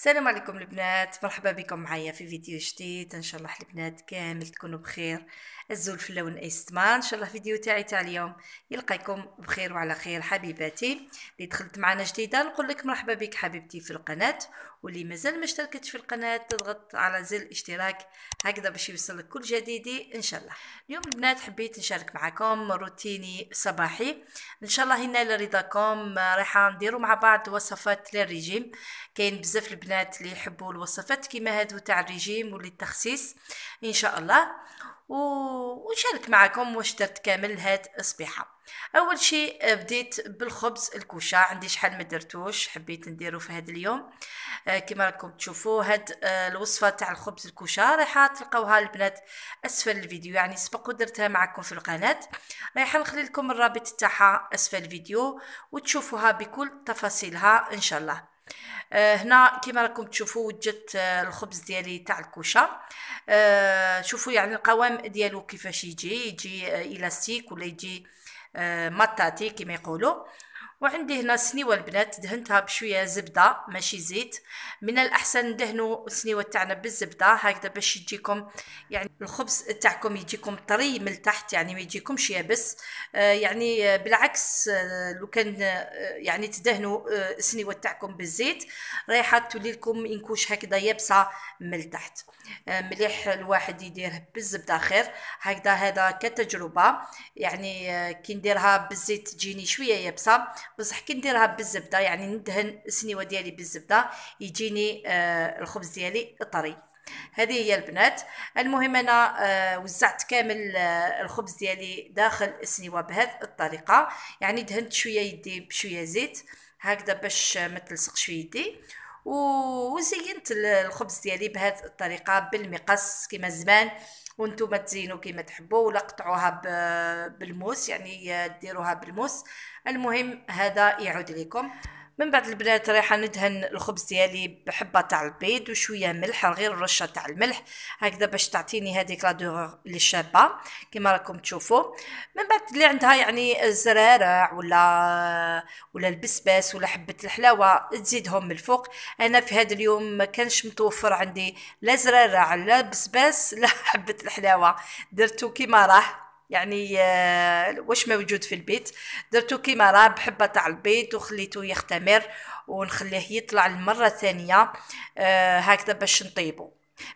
السلام عليكم البنات مرحبا بكم معايا في فيديو جديد ان شاء الله البنات كامل تكونوا بخير الزول في اللون ايستما ان شاء الله فيديو تاعي تاع اليوم يلقاكم بخير وعلى خير حبيباتي اللي دخلت معنا جديده نقول لك مرحبا بك حبيبتي في القناه واللي مازال ما اشتركتش في القناة تضغط على زر الاشتراك هكذا باش يوصلك كل جديدي ان شاء الله اليوم البنات حبيت نشارك معكم روتيني صباحي ان شاء الله هنا لرضاكم آه، رايحة نديرو مع بعض وصفات للرجيم كاين بزاف البنات اللي يحبوا الوصفات كيما هادو تاع الرجيم واللي التخسيس ان شاء الله ونشارك معكم واش درت كامل هاد الصبيحه اول شيء آه، بديت بالخبز الكوشه عندي شحال ما درتوش حبيت نديرو في هذا اليوم آه، كما راكم تشوفوا هاد آه، الوصفه تاع الخبز الكوشه رايحه تلقاوها البنات اسفل الفيديو يعني سبق ودرتها معكم في القناه رايحه نخلي لكم الرابط تاعها اسفل الفيديو وتشوفوها بكل تفاصيلها ان شاء الله هنا كما راكم تشوفوا وجدت الخبز ديالي تاع الكوشه شوفوا يعني القوام ديالو كيفاش يجي يجي الاستيك ولا يجي آه، مطاطي كما يقولوا وعندي هنا سنيوه البنات دهنتها بشويه زبده ماشي زيت من الاحسن ندهنوا السنيوه تاعنا بالزبده هكذا باش يجيكم يعني الخبز تاعكم يجيكم طري من التحت يعني ما يجيكمش يابس آه يعني بالعكس آه، لو كان آه، يعني تدهنوا السنيوه آه، تاعكم بالزيت رايحه تولي لكم ينكوش هكذا يابسه من التحت مليح الواحد يديره بالزبده خير هكذا هذا كتجربه يعني كي نديرها بالزيت تجيني شويه يابسه بصح كي نديرها بالزبده يعني ندهن السنيوه ديالي بالزبده يجيني آه الخبز ديالي طري هذه هي البنات المهم انا آه وزعت كامل آه الخبز ديالي داخل السنيوه بهذه الطريقه يعني دهنت شويه يدي بشويه زيت هكذا باش ما تلصقش في يدي وزينت الخبز ديالي بهذه الطريقه بالمقص كما زمان وانتم تزينوا كما تحبوا ولا قطعوها بالموس يعني ديروها بالموس المهم هذا يعود لكم من بعد البنات رايحه ندهن الخبز ديالي بحبه تاع البيض وشويه ملح غير رشه تاع الملح هكذا باش تعطيني هذيك لا لي شابه كما راكم تشوفوا من بعد اللي عندها يعني الزرارع ولا ولا البسباس ولا حبه الحلاوه تزيدهم من الفوق انا في هذا اليوم ما كانش متوفر عندي لا زرارع لا بسباس لا حبه الحلاوه درتو كيما راه يعني آه، واش موجود في البيت درتو كيما راه بحبه تاع البيض وخليته يختمر ونخليه يطلع المره الثانيه آه، هكذا باش نطيبو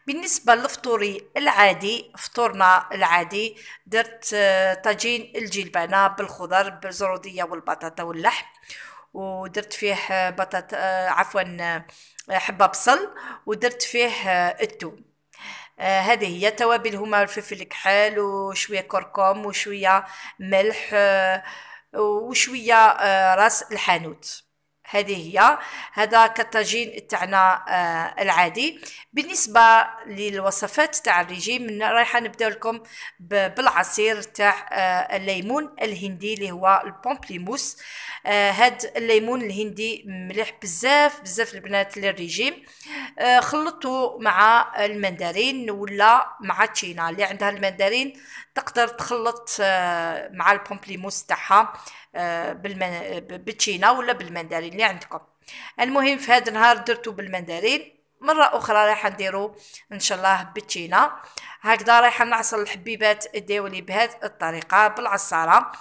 بالنسبه لفطوري العادي فطورنا العادي درت آه، طاجين الجلبانه بالخضر بالزروديه والبطاطا واللحم ودرت فيه بطاطا عفوا حبه بصل ودرت فيه الثوم آه هذه هي التوابل هما الفلفل الكحل وشويه كركم وشويه ملح آه وشويه آه راس الحانوت هذه هي هذا كالطاجين تاعنا آه العادي بالنسبه للوصفات تاع الريجيم رايحه نبدا لكم بالعصير تاع آه الليمون الهندي اللي هو البومبليموس آه هاد الليمون الهندي مليح بزاف بزاف البنات للريجيم آه خلطته مع المندرين ولا مع تشينا اللي عندها المندرين تقدر تخلط آه، مع البومبليموس تاعها بالمن... بالتشينا ولا بالمندرين اللي عندكم المهم في هذا النهار درتو بالمندرين مرة أخرى رايحة نديرو إن شاء الله بتينا هكذا رايحة نعصر الحبيبات داولي بهذه الطريقة بالعصارة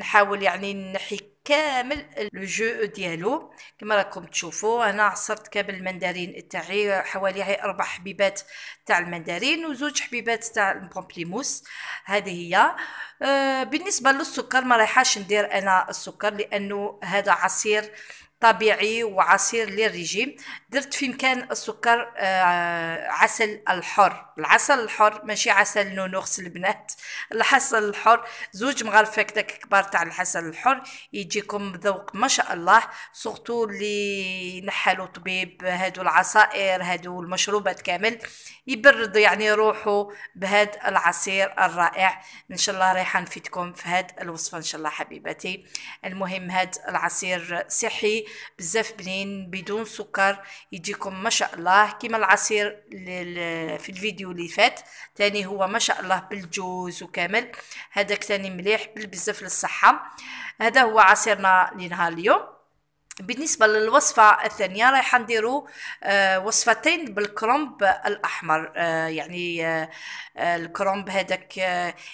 نحاول يعني نحي كامل الجو ديالو كما راكم تشوفوا انا عصرت كامل المندرين تاعي حوالي هي اربع حبيبات تاع المندرين وزوج حبيبات تاع البومبليموس هذه هي آه، بالنسبه للسكر ما رايحاش ندير انا السكر لانه هذا عصير طبيعي وعصير للرجيم درت في مكان السكر آه، عسل الحر العسل الحر ماشي عسل نونوخس البنات العسل الحر زوج مغرفات داك كبار تاع العسل الحر يجيكم ذوق ما شاء الله سورتو اللي نحالو طبيب هادو العصائر هادو المشروبات كامل يبرد يعني روحو بهاد العصير الرائع ان شاء الله رايحه نفيدكم في هاد الوصفه ان شاء الله حبيباتي المهم هاد العصير صحي بزاف بنين بدون سكر يجيكم ما شاء الله كما العصير في الفيديو اللي فات تاني هو ما شاء الله بالجوز وكامل هذاك تاني مليح بزاف للصحه هذا هو عصيرنا لنهار اليوم بالنسبه للوصفه الثانيه رايح نديرو آه، وصفتين بالكرومب الاحمر آه، يعني آه، الكرومب هذاك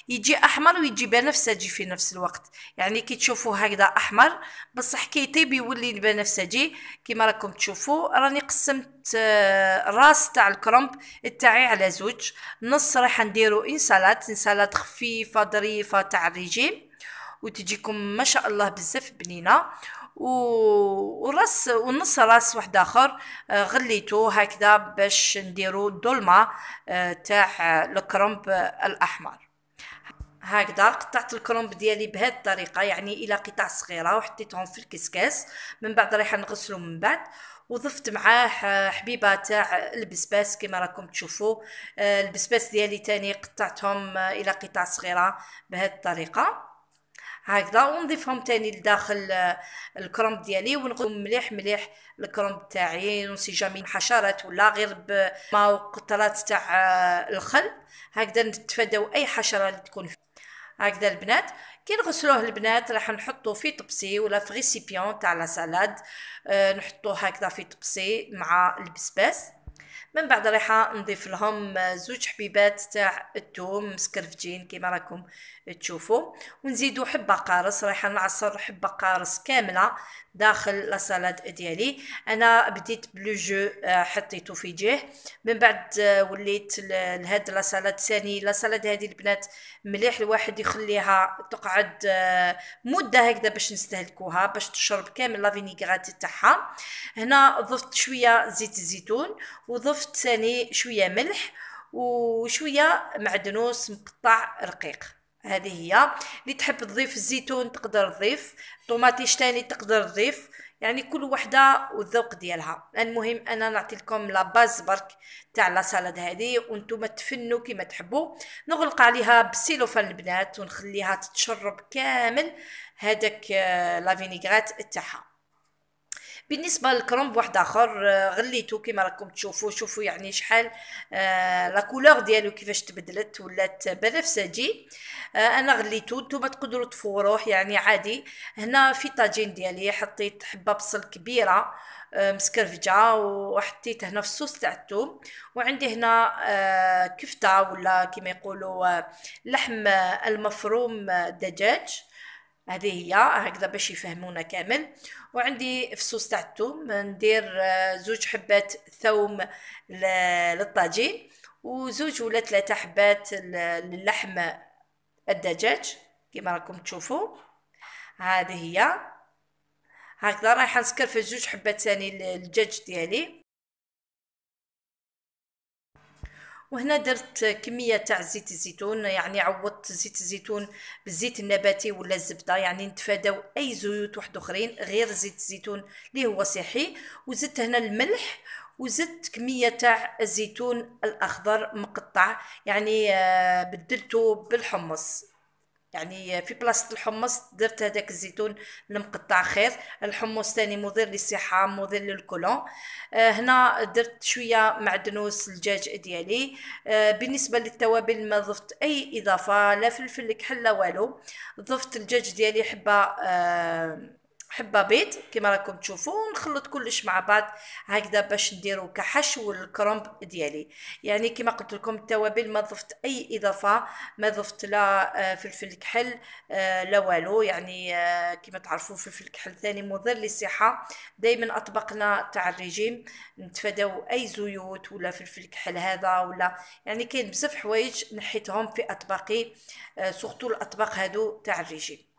يجي احمر ويجي بنفسجي في نفس الوقت يعني كي تشوفوه هكذا احمر بصح كي يطيب يولي بنفسجي كيما راكم تشوفوا راني قسمت الراس تاع الكرومب تاعي على زوج نص رايحه نديرو انسالات انسالات خفيفه ظريفه تاع الريجيم وتجيكم ما شاء الله بزاف بنينه ورس ونص راس واحد اخر آه، غليته هكذا باش نديرو الدولمه آه، تاع الكرنب الاحمر هكذا قطعت الكرنب ديالي بهذه الطريقه يعني الى قطع صغيره وحطيتهم في الكسكاس من بعد رايح نغسلو من بعد وضفت معاه حبيبه تاع البسباس كما راكم تشوفوا آه، البسباس ديالي تاني قطعتهم الى قطع صغيره بهذه الطريقه هكذا ونضيفهم تاني لداخل آه، الكرومب ديالي ونقوم مليح مليح الكرومب تاعي ونسي جامي حشرات ولا غير بما وقطرات تاع آه، الخل هكذا نتفاداو اي حشره اللي تكون فيه هكذا البنات كي نغسلوه البنات راح نحطو في طبسي ولا في ريسيبيون تاع لا سالاد أه نحطوه هكذا في طبسي مع البسباس من بعد رايحه نضيف لهم زوج حبيبات تاع الثوم مسكرفجين كيما راكم تشوفوا ونزيدو حبه قارص رايحه نعصر حبه قارص كامله داخل لا سالاد ديالي انا بديت بلو جو آه، حطيته في جه من بعد آه، وليت لهاد لا سالاد ثاني لا سالاد هذه البنات مليح الواحد يخليها تقعد آه، مده هكذا باش نستهلكوها باش تشرب كامل لا تاعها هنا ضفت شويه زيت الزيتون وضفت ضفت ثاني شويه ملح وشويه معدنوس مقطع رقيق هذه هي اللي تحب تضيف الزيتون تقدر تضيف طوماطيش تاني تقدر تضيف يعني كل وحده والذوق ديالها المهم انا نعطي لكم لا باز برك تاع لا سالاد هذه وانتم تفنوا كما تحبوا نغلق عليها بالسيلوفان البنات ونخليها تتشرب كامل هذاك آه، لا فينيغريت تاعها بالنسبه للكرنب واحد اخر آه، غليته كما راكم تشوفوا شوفوا يعني شحال آه، لا كولور ديالو كيفاش تبدلت ولات بنفسجي آه، انا غليته نتوما تقدروا تفوروه يعني عادي هنا في طاجين ديالي حطيت حبه بصل كبيره مسكرفجه وحطيت هنا في الصوص تاع الثوم وعندي هنا كفته ولا كما يقولوا لحم المفروم دجاج هذه هي هكذا باش يفهمونا كامل وعندي فصوص تاع الثوم ندير آه، زوج حبات ثوم للطاجين وزوج ولا ثلاثة حبات للحم الدجاج كما راكم تشوفوا هذه هي هكذا رايحه نسكر في زوج حبات ثاني الدجاج ديالي وهنا درت كميه تاع زيت الزيتون يعني عوضت زيت الزيتون بالزيت النباتي ولا الزبده يعني نتفاداو اي زيوت واحد اخرين غير زيت الزيتون اللي هو صحي وزدت هنا الملح وزدت كمية تاع الزيتون الأخضر مقطع يعني آه، بدلته بالحمص يعني في بلاصه الحمص درت هذاك الزيتون المقطع خير الحمص تاني مضر للصحه مضر للكولون آه، هنا درت شويه معدنوس الدجاج ديالي آه، بالنسبه للتوابل ما ضفت اي اضافه لا فلفل كحل لا والو ضفت الدجاج ديالي حبه آه، حبه بيض كما راكم تشوفوا ونخلط كلش مع بعض هكذا باش نديرو كحشو الكرومب ديالي يعني كما قلت لكم التوابل ما ضفت اي اضافه ما ضفت لا آه، فلفل كحل آه، لا والو يعني آه، كما تعرفوا فلفل كحل ثاني مضر للصحه دائما اطباقنا تاع الريجيم نتفاداو اي زيوت ولا فلفل كحل هذا ولا يعني كاين بزاف حوايج نحيتهم في اطباقي سورتو الاطباق هادو تاع الريجيم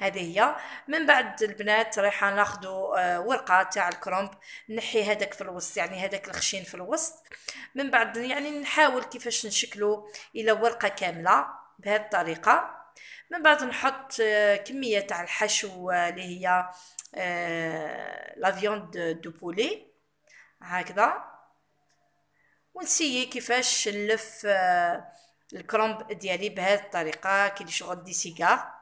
هذه هي من بعد البنات رايحه ناخذوا آه، ورقه تاع الكرومب نحي هذاك في الوسط يعني هذاك الخشين في الوسط من بعد يعني نحاول كيفاش نشكلو الى ورقه كامله بهذه الطريقه من بعد نحط آه، كميه تاع الحشو آه، اللي هي لا فيوند دو بولي هكذا ونسيي كيفاش نلف الكرومب ديالي بهذه الطريقه كي شغل دي سيجار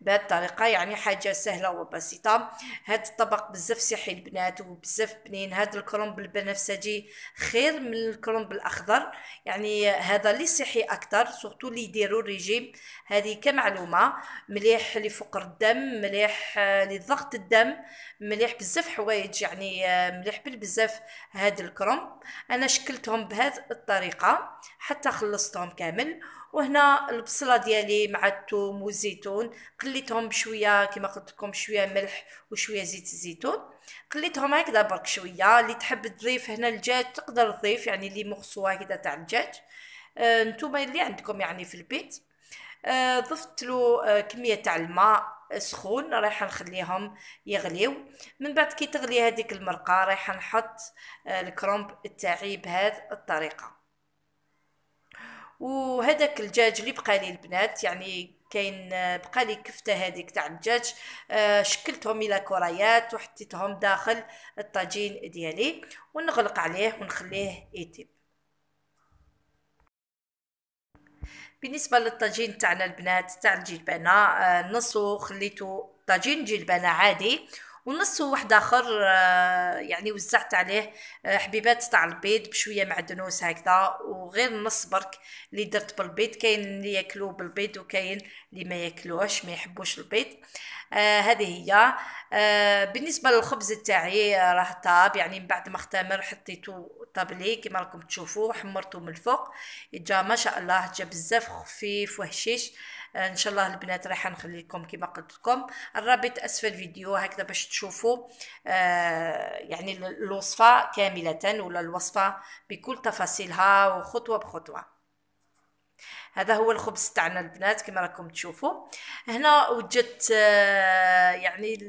بهذه الطريقه يعني حاجه سهله وبسيطه هذا الطبق بزاف صحي البنات وبزاف بنين هذا الكرنب البنفسجي خير من الكرنب الاخضر يعني هذا اللي صحي اكثر سورتو اللي يديروا الريجيم هذه كمعلومه مليح لفقر الدم مليح لضغط الدم مليح بزاف حوايج يعني مليح بزاف هذا الكرنب انا شكلتهم بهذه الطريقه حتى خلصتهم كامل وهنا البصله ديالي مع الثوم والزيتون خليتهم بشويه كما قلت لكم شويه ملح وشويه زيت الزيتون قليتهم هكذا برك شويه اللي تحب تضيف هنا الدجاج تقدر تضيف يعني اللي مخصو هكذا تاع الدجاج آه نتوما اللي عندكم يعني في البيت آه ضفت له آه كميه تاع الماء سخون رايحه نخليهم يغليو من بعد كي تغلي هذيك المرقه رايحه نحط آه، الكرومب تاعي بهذه الطريقه وهذاك الدجاج اللي بقى لي البنات يعني كاين بقى لي كفته هذيك تاع الدجاج آه، شكلتهم الى كريات وحطيتهم داخل الطاجين ديالي ونغلق عليه ونخليه يطيب بالنسبه للطاجين تاعنا البنات تاع الجلبانه آه، نصو خليته طاجين جلبانه عادي ونص واحد اخر آه، يعني وزعت عليه آه، حبيبات تاع البيض بشويه معدنوس هكذا وغير نص برك اللي درت بالبيض كاين اللي ياكلو بالبيض وكاين اللي ما ياكلوش ما يحبوش البيض آه هذه هي آه بالنسبه للخبز تاعي آه، راه طاب يعني من بعد ما اختمر حطيته طابلي كما راكم تشوفوا حمرته من الفوق جا ما شاء الله جا بزاف خفيف وهشيش ان شاء الله البنات راح نخلي لكم كما قلت لكم الرابط اسفل الفيديو هكذا باش تشوفوا آه، يعني الوصفه كامله ولا الوصفه بكل تفاصيلها وخطوه بخطوه هذا هو الخبز تاعنا البنات كما راكم تشوفوا هنا وجدت آه، يعني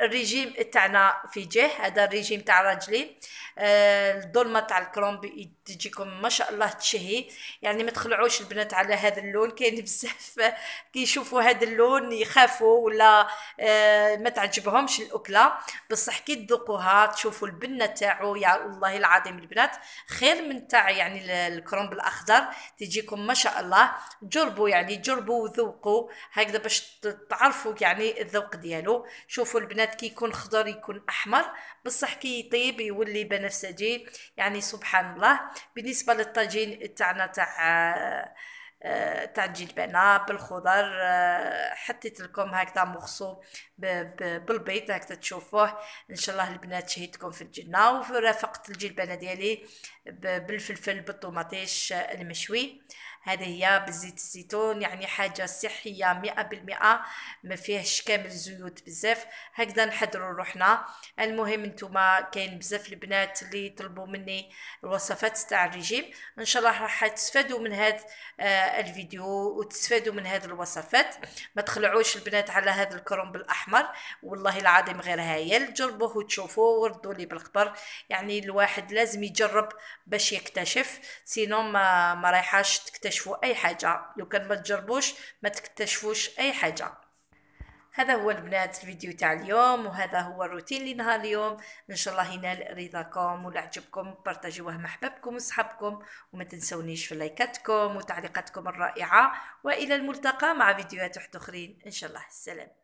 الريجيم تاعنا في جه هذا الريجيم تاع راجلي آه، الظلمه تاع الكرومب تجيكم ما شاء الله تشهي يعني ما تخلعوش البنات على هذا اللون كاين بزاف كي يشوفوا هذا اللون يخافوا ولا آه، ما تعجبهمش الاكله بصح كي تذوقوها تشوفوا البنه تاعو يا الله العظيم البنات خير من تاع يعني الكرومب الاخضر تجيكم ما شاء الله الله جربوا يعني جربوا وذوقوا هكذا باش تعرفوا يعني الذوق ديالو شوفوا البنات كي يكون خضر يكون احمر بصح كي يطيب يولي بنفسجي يعني سبحان الله بالنسبه للطاجين تاعنا تاع آه، تاع الجلبانه بالخضر آه، حطيت لكم هكذا مخصوب بالبيض هكذا تشوفوه ان شاء الله البنات شهيتكم في الجنه ورافقت الجلبانه ديالي بالفلفل بالطوماطيش المشوي هذا هي بزيت الزيتون يعني حاجة صحية مئة بالمئة ما فيهش كامل زيوت بزاف هكذا نحضروا روحنا المهم انتم كاين بزاف البنات اللي طلبوا مني الوصفات تاع الرجيم ان شاء الله راح تستفادوا من هذا آه الفيديو وتستفادوا من هذه الوصفات ما تخلعوش البنات على هذا الكرنب الاحمر والله العظيم غير هايل جربوه وتشوفوه وردوا لي بالخبر يعني الواحد لازم يجرب باش يكتشف سينو ما, ما رايحاش تكتشف تكتشفوا اي حاجه لو كان ما تجربوش ما تكتشفوش اي حاجه هذا هو البنات الفيديو تاع اليوم وهذا هو الروتين لنهار اليوم ان شاء الله ينال رضاكم ولا عجبكم بارطاجيوه مع احبابكم وصحابكم وما تنسونيش في لايكاتكم وتعليقاتكم الرائعه والى الملتقى مع فيديوهات واحد اخرين ان شاء الله السلام